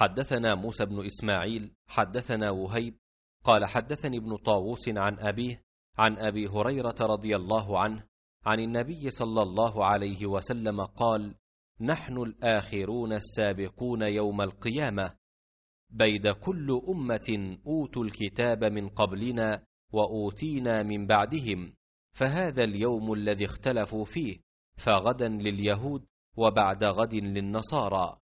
حدثنا موسى بن إسماعيل حدثنا وهيب قال حدثني ابن طاووس عن أبيه عن أبي هريرة رضي الله عنه عن النبي صلى الله عليه وسلم قال نحن الآخرون السابقون يوم القيامة بيد كل أمة أوتوا الكتاب من قبلنا وأوتينا من بعدهم فهذا اليوم الذي اختلفوا فيه فغدا لليهود وبعد غد للنصارى